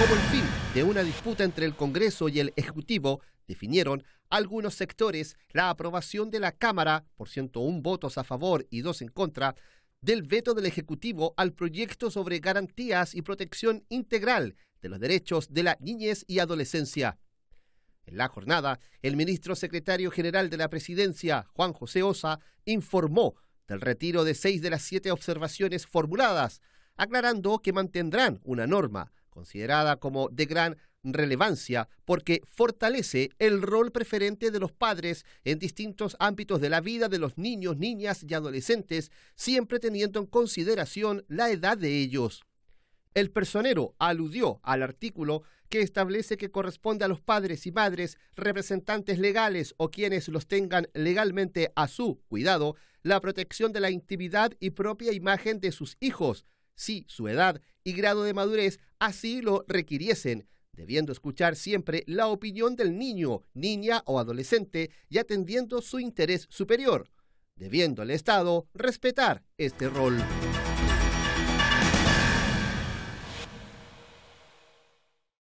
como el fin de una disputa entre el Congreso y el Ejecutivo, definieron algunos sectores la aprobación de la Cámara, por 101 votos a favor y dos en contra, del veto del Ejecutivo al proyecto sobre garantías y protección integral de los derechos de la niñez y adolescencia. En la jornada, el ministro secretario general de la Presidencia, Juan José Osa, informó del retiro de seis de las siete observaciones formuladas, aclarando que mantendrán una norma considerada como de gran relevancia porque fortalece el rol preferente de los padres en distintos ámbitos de la vida de los niños, niñas y adolescentes, siempre teniendo en consideración la edad de ellos. El personero aludió al artículo que establece que corresponde a los padres y madres, representantes legales o quienes los tengan legalmente a su cuidado, la protección de la intimidad y propia imagen de sus hijos, si su edad y grado de madurez así lo requiriesen, debiendo escuchar siempre la opinión del niño, niña o adolescente y atendiendo su interés superior, debiendo al Estado respetar este rol.